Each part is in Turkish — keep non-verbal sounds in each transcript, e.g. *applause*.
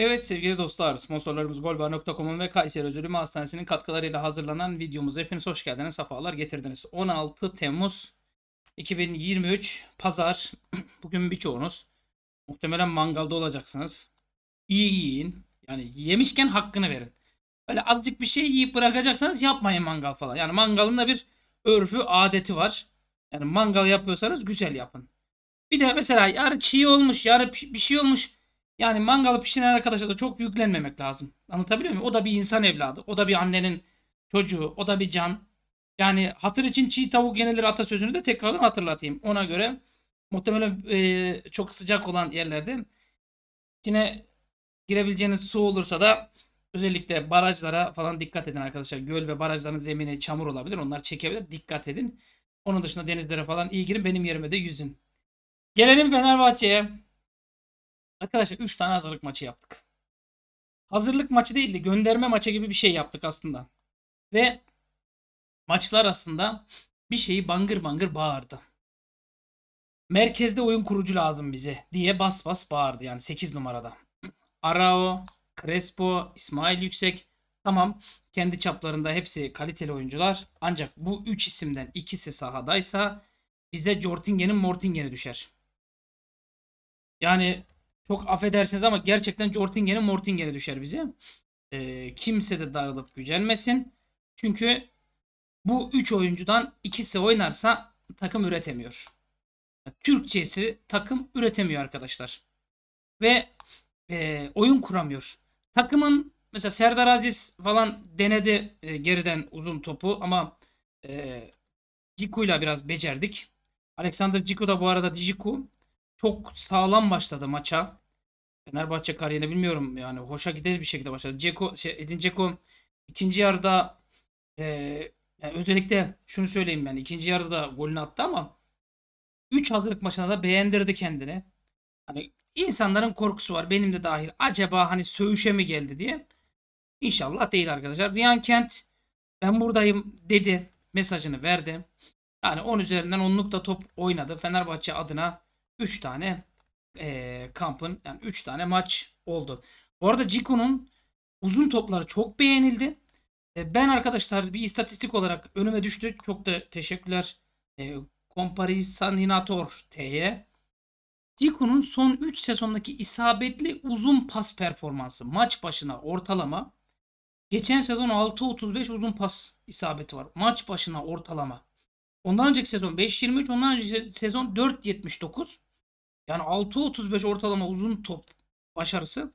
Evet sevgili dostlar, sponsorlarımız golbar.com'un ve Kayseri Özürüm Hastanesi'nin katkılarıyla hazırlanan videomuz hepiniz hoş geldiniz, sefalar getirdiniz. 16 Temmuz 2023 Pazar, *clears throat* bugün birçoğunuz muhtemelen mangalda olacaksınız. İyi yiyin, yani yemişken hakkını verin. Öyle azıcık bir şey yiyip bırakacaksanız yapmayın mangal falan. Yani mangalın da bir örfü, adeti var. Yani mangal yapıyorsanız güzel yapın. Bir de mesela yarı çiğ olmuş, yarı bir şey olmuş yani mangalı pişiren arkadaşa da çok yüklenmemek lazım. Anlatabiliyor muyum? O da bir insan evladı. O da bir annenin çocuğu. O da bir can. Yani hatır için çiğ tavuk yenilir atasözünü de tekrardan hatırlatayım. Ona göre muhtemelen e, çok sıcak olan yerlerde içine girebileceğiniz su olursa da özellikle barajlara falan dikkat edin arkadaşlar. Göl ve barajların zemini çamur olabilir. Onlar çekebilir. Dikkat edin. Onun dışında denizlere falan iyi girin. Benim yerime de yüzün. Gelelim Fenerbahçe'ye. Arkadaşlar 3 tane hazırlık maçı yaptık. Hazırlık maçı değil de gönderme maçı gibi bir şey yaptık aslında. Ve maçlar aslında bir şeyi bangır bangır bağırdı. Merkezde oyun kurucu lazım bize diye bas bas bağırdı yani 8 numarada. *clears throat* Arao, Crespo, İsmail Yüksek tamam kendi çaplarında hepsi kaliteli oyuncular. Ancak bu 3 isimden ikisi sahadaysa bize Jortingen'in Mortingen'i düşer. Yani çok affedersiniz ama gerçekten Jortingen'e Mortingen'e düşer bize. Ee, e, kimse de darılıp gücenmesin. Çünkü bu 3 oyuncudan ikisi oynarsa takım üretemiyor. Türkçesi takım üretemiyor arkadaşlar. Ve e, oyun kuramıyor. Takımın mesela Serdar Aziz falan denedi e, geriden uzun topu ama e, Ciku'yla biraz becerdik. Alexander Ciku da bu arada Ciku çok sağlam başladı maça. Fenerbahçe kariyerine bilmiyorum yani hoşa gidecek bir şekilde başladı. Ceko, şey, Edin Ceko ikinci yarıda e, yani özellikle şunu söyleyeyim yani ikinci yarıda golünü attı ama 3 hazırlık maçına da beğendirdi kendini. Hani insanların korkusu var benim de dahil. Acaba hani söğüşe mi geldi diye. İnşallah değil arkadaşlar. Riyan Kent ben buradayım dedi. Mesajını verdi. Yani 10 üzerinden 10'luk da top oynadı. Fenerbahçe adına 3 tane e, kampın yani 3 tane maç oldu. Bu arada Ciku'nun uzun topları çok beğenildi. E, ben arkadaşlar bir istatistik olarak önüme düştü. Çok da teşekkürler e, Comparisoninator T'ye. Ciku'nun son 3 sezondaki isabetli uzun pas performansı maç başına ortalama Geçen sezon 6.35 uzun pas isabeti var. Maç başına ortalama. Ondan önceki sezon 5.23, ondan önceki sezon 4.79. Yani 6.35 ortalama uzun top başarısı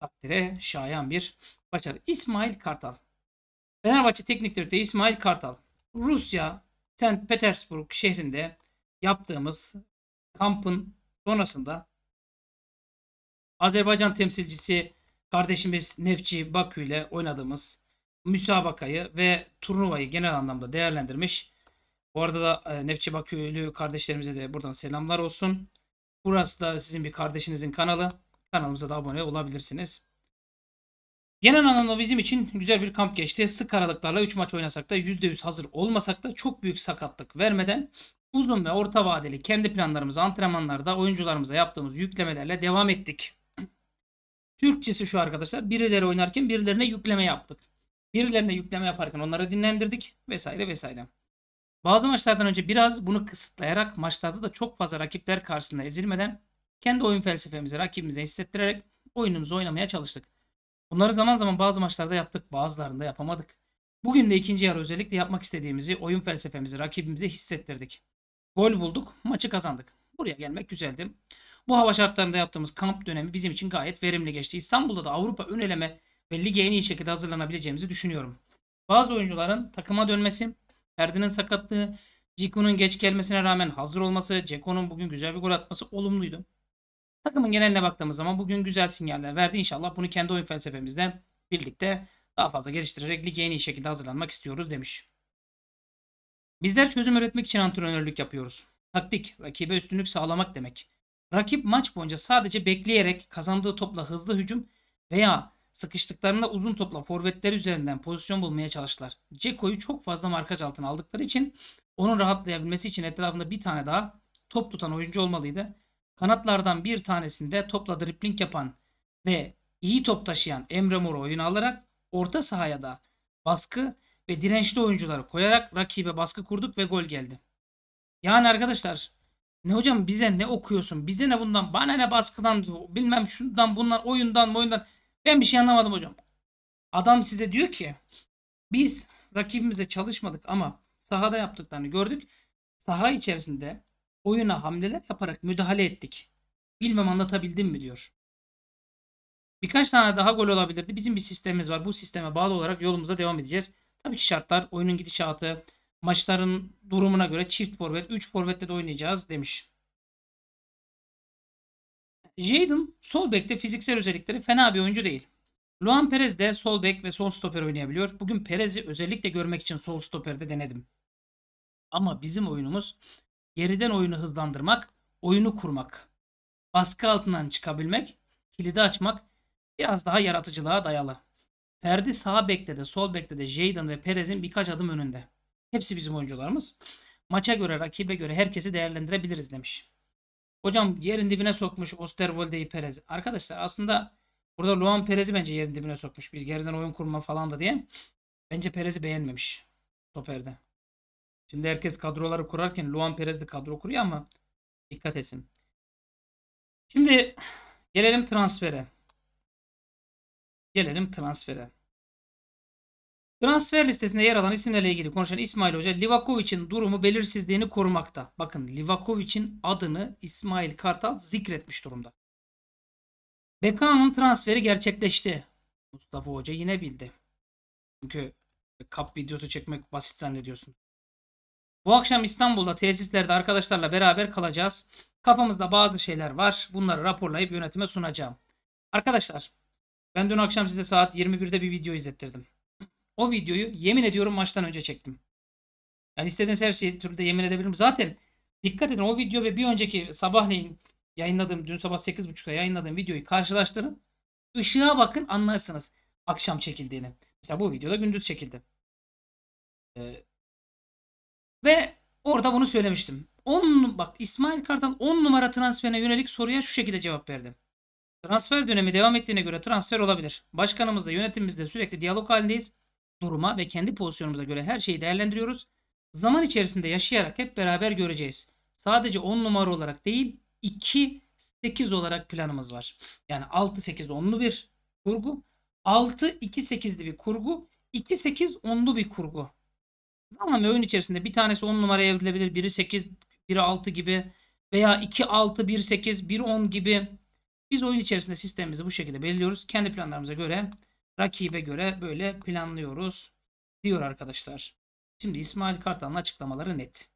takdire şayan bir başarı. İsmail Kartal. Fenerbahçe Teknik Direktörü İsmail Kartal. Rusya St. Petersburg şehrinde yaptığımız kampın sonrasında Azerbaycan temsilcisi kardeşimiz Nefçi Bakü ile oynadığımız müsabakayı ve turnuvayı genel anlamda değerlendirmiş. Bu arada da e, Nefçi Bakü'lü kardeşlerimize de buradan selamlar olsun. Burası da sizin bir kardeşinizin kanalı. Kanalımıza da abone olabilirsiniz. Genel anlamda bizim için güzel bir kamp geçti. Sık aralıklarla 3 maç oynasak da %100 hazır olmasak da çok büyük sakatlık vermeden uzun ve orta vadeli kendi planlarımızı antrenmanlarda oyuncularımıza yaptığımız yüklemelerle devam ettik. Türkçesi şu arkadaşlar. Birileri oynarken birilerine yükleme yaptık. Birilerine yükleme yaparken onları dinlendirdik vesaire vesaire. Bazı maçlardan önce biraz bunu kısıtlayarak maçlarda da çok fazla rakipler karşısında ezilmeden kendi oyun felsefemizi rakibimize hissettirerek oyunumuzu oynamaya çalıştık. Bunları zaman zaman bazı maçlarda yaptık, bazılarında yapamadık. Bugün de ikinci yarı özellikle yapmak istediğimizi, oyun felsefemizi rakibimize hissettirdik. Gol bulduk, maçı kazandık. Buraya gelmek güzeldi. Bu hava şartlarında yaptığımız kamp dönemi bizim için gayet verimli geçti. İstanbul'da da Avrupa ön eleme ve lige en iyi şekilde hazırlanabileceğimizi düşünüyorum. Bazı oyuncuların takıma dönmesi, Ferdi'nin sakatlığı, Ciku'nun geç gelmesine rağmen hazır olması, Ceko'nun bugün güzel bir gol atması olumluydu. Takımın geneline baktığımız zaman bugün güzel sinyaller verdi. İnşallah bunu kendi oyun felsefemizle birlikte daha fazla geliştirerek lige en iyi şekilde hazırlanmak istiyoruz demiş. Bizler çözüm üretmek için antrenörlük yapıyoruz. Taktik, rakibe üstünlük sağlamak demek. Rakip maç boyunca sadece bekleyerek kazandığı topla hızlı hücum veya Sıkıştıklarında uzun topla forvetler üzerinden pozisyon bulmaya çalıştılar. Ceko'yu çok fazla markaj altına aldıkları için onun rahatlayabilmesi için etrafında bir tane daha top tutan oyuncu olmalıydı. Kanatlardan bir tanesinde topla dripling yapan ve iyi top taşıyan Emre Mor'u oyuna alarak orta sahaya da baskı ve dirençli oyuncuları koyarak rakibe baskı kurduk ve gol geldi. Yani arkadaşlar ne hocam bize ne okuyorsun? Bize ne bundan? Bana ne baskıdan bilmem şundan bundan oyundan oyundan. Ben bir şey anlamadım hocam. Adam size diyor ki biz rakibimize çalışmadık ama sahada yaptıklarını gördük. Saha içerisinde oyuna hamleler yaparak müdahale ettik. Bilmem anlatabildim mi diyor. Birkaç tane daha gol olabilirdi. Bizim bir sistemimiz var. Bu sisteme bağlı olarak yolumuza devam edeceğiz. Tabii ki şartlar, oyunun gidişatı, maçların durumuna göre çift forvet, 3 forvetle de oynayacağız demiş. Jadon sol bekte fiziksel özellikleri fena bir oyuncu değil. Luan Perez de sol bek ve sol stoper oynayabiliyor. Bugün Perez'i özellikle görmek için sol stoperde denedim. Ama bizim oyunumuz geriden oyunu hızlandırmak, oyunu kurmak, baskı altından çıkabilmek, kilidi açmak biraz daha yaratıcılığa dayalı. Ferdi sağ bekte de sol bekte de Jadon ve Perez'in birkaç adım önünde. Hepsi bizim oyuncularımız. Maça göre, rakibe göre herkesi değerlendirebiliriz demiş. Hocam yerin dibine sokmuş Osterwolde'yi Perez. Arkadaşlar aslında burada Luan Perez'i bence yerin dibine sokmuş. Biz geriden oyun kurma falan da diye. Bence Perez'i beğenmemiş. Toperde. Şimdi herkes kadroları kurarken Luan Perez de kadro kuruyor ama dikkat etsin. Şimdi gelelim transfere. Gelelim transfere. Transfer listesinde yer alan isimlerle ilgili konuşan İsmail Hoca Livakovic'in durumu belirsizliğini korumakta. Bakın Livakovic'in adını İsmail Kartal zikretmiş durumda. Bekan'ın transferi gerçekleşti. Mustafa Hoca yine bildi. Çünkü kap videosu çekmek basit zannediyorsun. Bu akşam İstanbul'da tesislerde arkadaşlarla beraber kalacağız. Kafamızda bazı şeyler var. Bunları raporlayıp yönetime sunacağım. Arkadaşlar ben dün akşam size saat 21'de bir video izlettirdim. O videoyu yemin ediyorum maçtan önce çektim. Yani istediğiniz her şeyi türlü de yemin edebilirim. Zaten dikkat edin o video ve bir önceki sabahleyin yayınladığım, dün sabah 8.30'da yayınladığım videoyu karşılaştırın. Işığa bakın anlarsınız akşam çekildiğini. Mesela bu videoda gündüz çekildi. Ee, ve orada bunu söylemiştim. 10 bak İsmail Kartal 10 numara transferine yönelik soruya şu şekilde cevap verdi. Transfer dönemi devam ettiğine göre transfer olabilir. Başkanımızla yönetimimizle sürekli diyalog halindeyiz duruma ve kendi pozisyonumuza göre her şeyi değerlendiriyoruz. Zaman içerisinde yaşayarak hep beraber göreceğiz. Sadece 10 numara olarak değil 2 8 olarak planımız var. Yani 6 8 10'lu bir kurgu, 6 2 8'li bir kurgu, 2 8 10'lu bir kurgu. Zaman ve oyun içerisinde bir tanesi 10 numaraya evrilebilir, biri 8, biri 6 gibi veya 2 6 1 8, 1 10 gibi. Biz oyun içerisinde sistemimizi bu şekilde belirliyoruz. Kendi planlarımıza göre rakibe göre böyle planlıyoruz diyor arkadaşlar. Şimdi İsmail Kartal'ın açıklamaları net.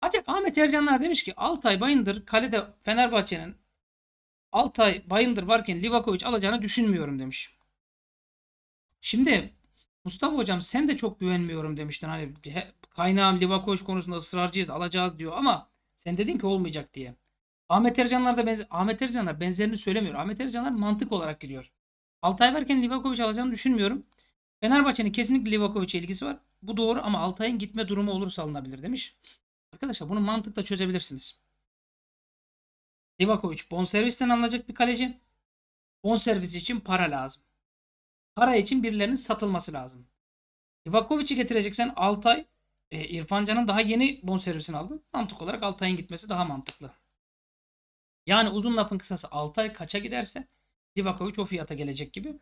Acaba Ahmet Ercanlar demiş ki Altay Bayındır kalede Fenerbahçe'nin Altay Bayındır varken Livakovic alacağını düşünmüyorum demiş. Şimdi Mustafa hocam sen de çok güvenmiyorum demiştin. Hani kaynağım Livakovic konusunda ısrarcıyız alacağız diyor ama sen dedin ki olmayacak diye. Ahmet Ercanlar da benzer Ahmet Ercanlar benzerini söylemiyor. Ahmet Ercanlar mantık olarak gidiyor. Altay varken Livakovic alacağını düşünmüyorum. Fenerbahçe'nin kesinlikle Livakovic'e ilgisi var. Bu doğru ama Altay'ın gitme durumu olursa alınabilir demiş. Arkadaşlar bunu mantıkla çözebilirsiniz. Livakovic bonservisten alınacak bir kaleci. Bonservis için para lazım. Para için birilerinin satılması lazım. Livakovic'i getireceksen Altay, e, İrfan daha yeni bonservisini aldın. Mantık olarak Altay'ın gitmesi daha mantıklı. Yani uzun lafın kısası Altay kaça giderse Livakovic o fiyata gelecek gibi.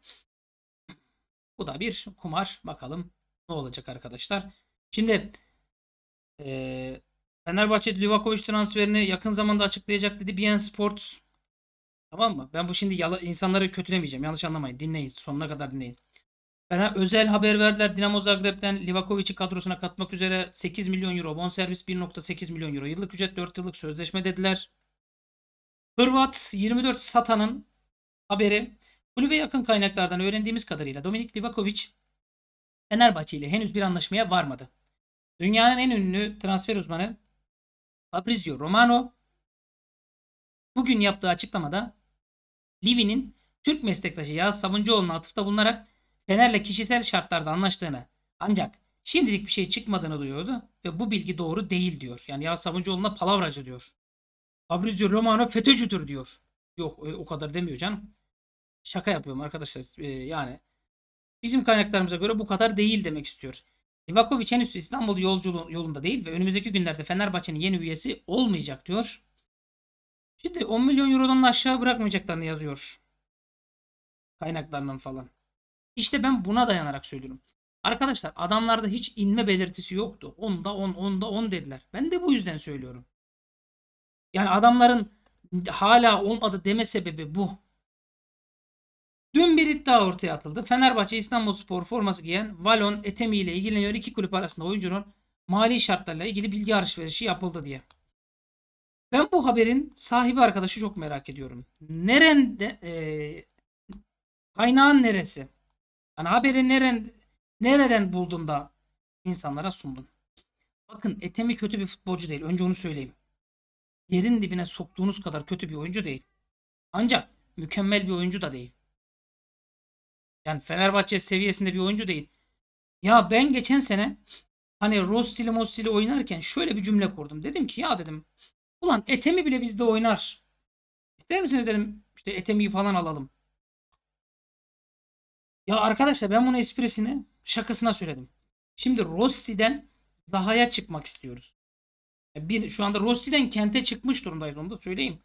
Bu da bir kumar. Bakalım ne olacak arkadaşlar. Şimdi e, Fenerbahçe Livakovic transferini yakın zamanda açıklayacak dedi BN Sports. Tamam mı? Ben bu şimdi yala, insanları kötülemeyeceğim. Yanlış anlamayın. Dinleyin. Sonuna kadar dinleyin. Bana özel haber verdiler. Dinamo Zagreb'den Livakovic'i kadrosuna katmak üzere 8 milyon euro bonservis 1.8 milyon euro yıllık ücret 4 yıllık sözleşme dediler. Hırvat 24 Satan'ın haberi. Kulübe yakın kaynaklardan öğrendiğimiz kadarıyla Dominik Livakovic Fenerbahçe ile henüz bir anlaşmaya varmadı. Dünyanın en ünlü transfer uzmanı Fabrizio Romano bugün yaptığı açıklamada Livi'nin Türk meslektaşı Yağız Sabuncuoğlu'na atıfta bulunarak Fener'le kişisel şartlarda anlaştığını ancak şimdilik bir şey çıkmadığını duyuyordu ve bu bilgi doğru değil diyor. Yani Yağız Sabuncuoğlu'na palavracı diyor. Fabrizio Romano FETÖ'cüdür diyor. Yok e, o kadar demiyor canım. Şaka yapıyorum arkadaşlar. Ee, yani bizim kaynaklarımıza göre bu kadar değil demek istiyor. Livakovic henüz İstanbul yolculuğu yolunda değil ve önümüzdeki günlerde Fenerbahçe'nin yeni üyesi olmayacak diyor. Şimdi 10 milyon eurodan da aşağı bırakmayacaklarını yazıyor. Kaynaklarından falan. İşte ben buna dayanarak söylüyorum. Arkadaşlar adamlarda hiç inme belirtisi yoktu. 10'da 10, 10'da 10 dediler. Ben de bu yüzden söylüyorum. Yani adamların hala olmadı deme sebebi bu. Dün bir iddia ortaya atıldı. Fenerbahçe İstanbulspor forması giyen Valon Etemi ile ilgileniyor. İki kulüp arasında oyuncunun mali şartlarla ilgili bilgi alışverişi yapıldı diye. Ben bu haberin sahibi arkadaşı çok merak ediyorum. Nerede e, kaynağın neresi? Yani haberi neren, nereden buldun da insanlara sundun? Bakın Etemi kötü bir futbolcu değil. Önce onu söyleyeyim. Yerin dibine soktuğunuz kadar kötü bir oyuncu değil. Ancak mükemmel bir oyuncu da değil. Yani Fenerbahçe seviyesinde bir oyuncu değil. Ya ben geçen sene hani Rossi'li Mossi'li oynarken şöyle bir cümle kurdum. Dedim ki ya dedim ulan Etemi bile bizde oynar. İster misiniz dedim işte Etemi'yi falan alalım. Ya arkadaşlar ben bunu esprisini şakasına söyledim. Şimdi Rossi'den Zaha'ya çıkmak istiyoruz. Bir, şu anda Rossi'den Kent'e çıkmış durumdayız onu da söyleyeyim.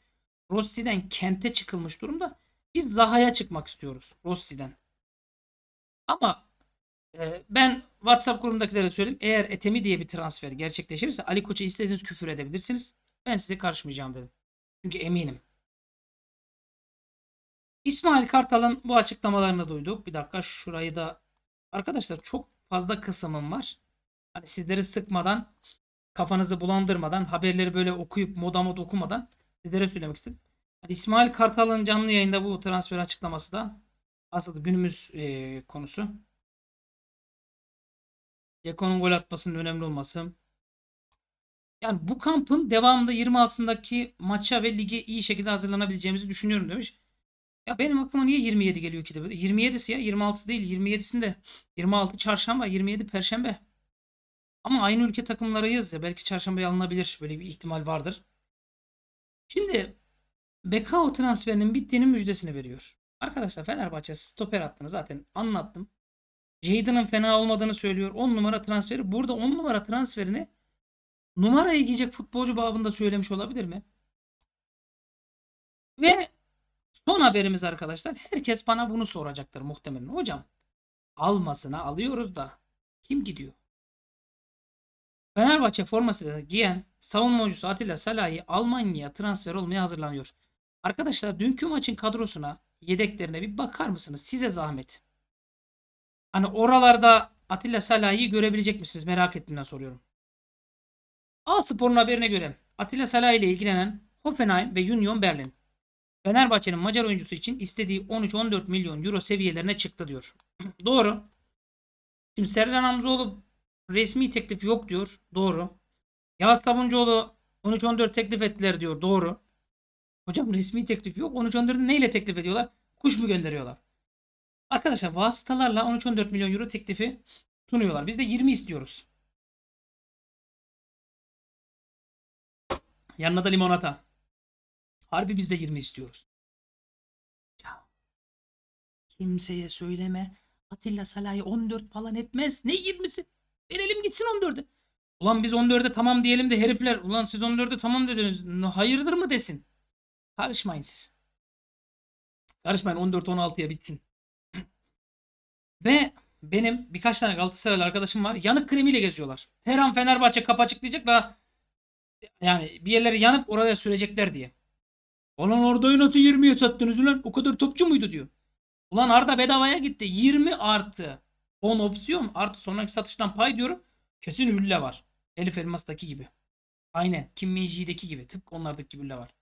Rossi'den Kent'e çıkılmış durumda. Biz Zaha'ya çıkmak istiyoruz Rossi'den. Ama e, ben WhatsApp grubundakilere söyleyeyim. Eğer Etemi diye bir transfer gerçekleşirse Ali Koç'a istediğiniz küfür edebilirsiniz. Ben size karışmayacağım dedim. Çünkü eminim. İsmail Kartal'ın bu açıklamalarını duyduk. Bir dakika şurayı da arkadaşlar çok fazla kısmım var. Hani sizleri sıkmadan kafanızı bulandırmadan haberleri böyle okuyup moda mod okumadan sizlere söylemek istedim. Hani İsmail Kartal'ın canlı yayında bu transfer açıklaması da aslında günümüz e, konusu. Ceko'nun gol atmasının önemli olması. Yani bu kampın devamında 26'sındaki maça ve ligi iyi şekilde hazırlanabileceğimizi düşünüyorum demiş. Ya benim aklıma niye 27 geliyor ki de böyle? 27'si ya 26 değil 27'sinde 26 çarşamba 27 perşembe. Ama aynı ülke takımlarıyız ya belki çarşambaya alınabilir böyle bir ihtimal vardır. Şimdi Bekao transferinin bittiğinin müjdesini veriyor. Arkadaşlar Fenerbahçe stoper hattını zaten anlattım. Jadon'ın fena olmadığını söylüyor. 10 numara transferi. Burada 10 numara transferini numaraya giyecek futbolcu babında söylemiş olabilir mi? Ve son haberimiz arkadaşlar. Herkes bana bunu soracaktır muhtemelen. Hocam almasına alıyoruz da kim gidiyor? Fenerbahçe forması giyen savunma oyuncusu Atilla Salahi Almanya'ya transfer olmaya hazırlanıyor. Arkadaşlar dünkü maçın kadrosuna yedeklerine bir bakar mısınız? Size zahmet. Hani oralarda Atilla Salah'ı görebilecek misiniz? Merak ettiğimden soruyorum. A Spor'un haberine göre Atilla Salah ile ilgilenen Hoffenheim ve Union Berlin. Fenerbahçe'nin Macar oyuncusu için istediği 13-14 milyon euro seviyelerine çıktı diyor. *clears throat* Doğru. Şimdi Serdan Hamzoğlu resmi teklif yok diyor. Doğru. Yağız Sabuncuoğlu 13-14 teklif ettiler diyor. Doğru. Hocam resmi teklif yok. 13-14'ü neyle teklif ediyorlar? Kuş mu gönderiyorlar? Arkadaşlar vasıtalarla 13-14 milyon euro teklifi sunuyorlar. Biz de 20 istiyoruz. Yanına da limonata. Harbi biz de 20 istiyoruz. Ya. Kimseye söyleme. Atilla Salah'ı 14 falan etmez. Ne 20'si? Verelim gitsin 14'e. Ulan biz 14'e tamam diyelim de herifler. Ulan siz 14'e tamam dediniz. Hayırdır mı desin? Karışmayın siz. Karışmayın 14-16'ya bitsin. *clears throat* Ve benim birkaç tane Galatasaraylı arkadaşım var. Yanık kremiyle geziyorlar. Her an Fenerbahçe kapı açıklayacak da yani bir yerleri yanıp oraya sürecekler diye. Ulan Arda'yı nasıl 20'ye sattınız ulan? O kadar topçu muydu diyor. Ulan Arda bedavaya gitti. 20 artı 10 opsiyon artı sonraki satıştan pay diyorum. Kesin hülle var. Elif Elmas'taki gibi. Aynen. Kim Minji'deki gibi. Tıpkı onlardaki hülle var.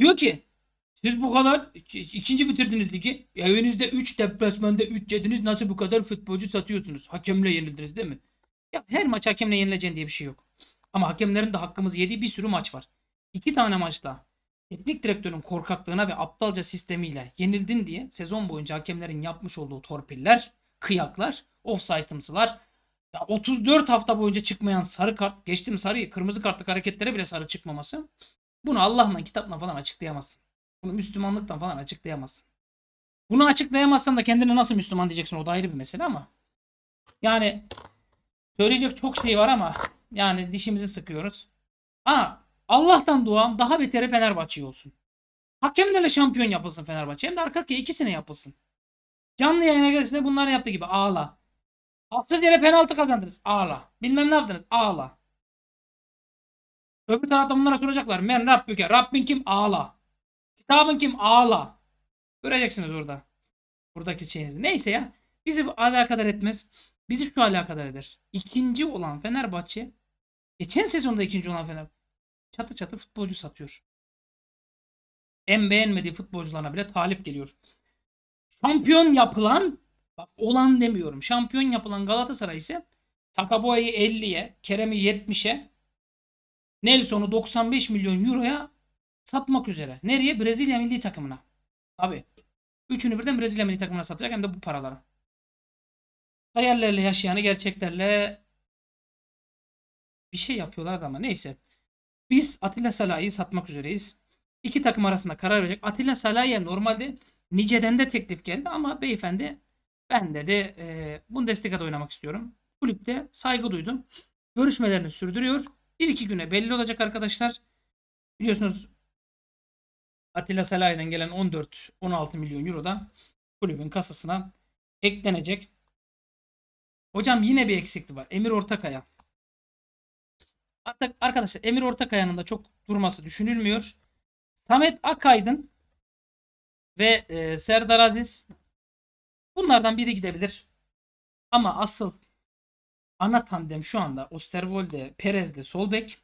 Diyor ki siz bu kadar ikinci bitirdiniz ligi. Evinizde 3 deplasmanda 3 yediniz. Nasıl bu kadar futbolcu satıyorsunuz? Hakemle yenildiniz değil mi? Ya her maç hakemle yenileceğin diye bir şey yok. Ama hakemlerin de hakkımızı yediği bir sürü maç var. İki tane maçla teknik direktörün korkaklığına ve aptalca sistemiyle yenildin diye sezon boyunca hakemlerin yapmış olduğu torpiller, kıyaklar, offside'ımsılar, ya 34 hafta boyunca çıkmayan sarı kart, geçtim sarıyı, kırmızı kartlık hareketlere bile sarı çıkmaması bunu Allah'la kitapla falan açıklayamazsın. Bunu Müslümanlıktan falan açıklayamazsın. Bunu açıklayamazsan da kendine nasıl Müslüman diyeceksin o da ayrı bir mesele ama. Yani söyleyecek çok şey var ama yani dişimizi sıkıyoruz. Aa Allah'tan duam daha beteri Fenerbahçe olsun. Hakemlerle şampiyon yapılsın Fenerbahçe. Hem de arka arkaya ikisine yapılsın. Canlı yayına gelsin de bunları yaptığı gibi ağla. Haksız yere penaltı kazandınız. Ağla. Bilmem ne yaptınız. Ağla. Öbür tarafta bunlara soracaklar. Men Rabbüke. Rabbin kim? Ağla. Kitabın kim? Ağla. Göreceksiniz orada. Buradaki şeyinizi. Neyse ya. Bizi bu alakadar etmez. Bizi şu alakadar eder. İkinci olan Fenerbahçe. Geçen sezonda ikinci olan Fenerbahçe. Çatı çatı futbolcu satıyor. En beğenmediği futbolcularına bile talip geliyor. Şampiyon yapılan bak olan demiyorum. Şampiyon yapılan Galatasaray ise Takaboya'yı 50'ye, Kerem'i 70'e Nelson'u 95 milyon euroya satmak üzere. Nereye? Brezilya milli takımına. Abi. Üçünü birden Brezilya milli takımına satacak hem de bu paralara. Hayallerle yaşayanı gerçeklerle bir şey yapıyorlardı ama neyse. Biz Atilla Salah'ı satmak üzereyiz. İki takım arasında karar verecek. Atilla Salah'a normalde niceden de teklif geldi ama beyefendi ben dedi e, Bundesliga'da oynamak istiyorum. Kulüpte saygı duydum. Görüşmelerini sürdürüyor. Bir iki güne belli olacak arkadaşlar. Biliyorsunuz Atilla Salahi'den gelen 14-16 milyon euro da kulübün kasasına eklenecek. Hocam yine bir eksikti var. Emir Ortakaya. Artık arkadaşlar Emir Ortakaya'nın da çok durması düşünülmüyor. Samet Akaydın ve e, Serdar Aziz bunlardan biri gidebilir. Ama asıl ana tandem şu anda Osterwolde, Perez'de, sol bek.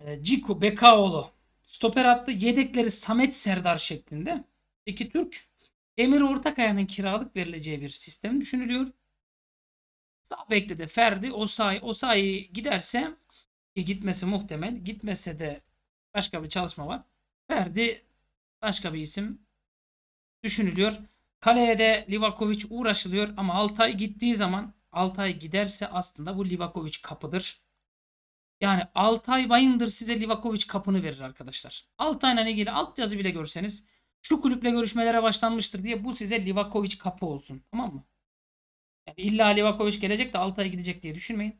E, ee, Ciku Bekaoğlu stoper attı. Yedekleri Samet Serdar şeklinde. İki Türk. Emir Ortakaya'nın kiralık verileceği bir sistem düşünülüyor. Sağ bekte de Ferdi Osayi. Osayi giderse ki e, gitmesi muhtemel. Gitmese de başka bir çalışma var. Ferdi başka bir isim düşünülüyor. Kaleye de Livakovic uğraşılıyor ama Altay gittiği zaman Altay giderse aslında bu Livakovic kapıdır. Yani Altay Bayındır size Livakovic kapını verir arkadaşlar. Altay'la ilgili altyazı bile görseniz şu kulüple görüşmelere başlanmıştır diye bu size Livakovic kapı olsun. Tamam mı? Yani illa Livakovic gelecek de Altay gidecek diye düşünmeyin.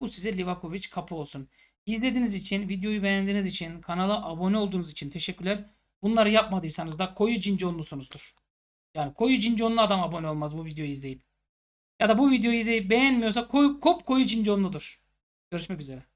Bu size Livakovic kapı olsun. İzlediğiniz için, videoyu beğendiğiniz için, kanala abone olduğunuz için teşekkürler. Bunları yapmadıysanız da koyu cinci cinconlusunuzdur. Yani koyu cinconlu adam abone olmaz bu videoyu izleyip. Ya da bu videoyu izleyip beğenmiyorsa koy kop koyu cinconludur. Görüşmek üzere.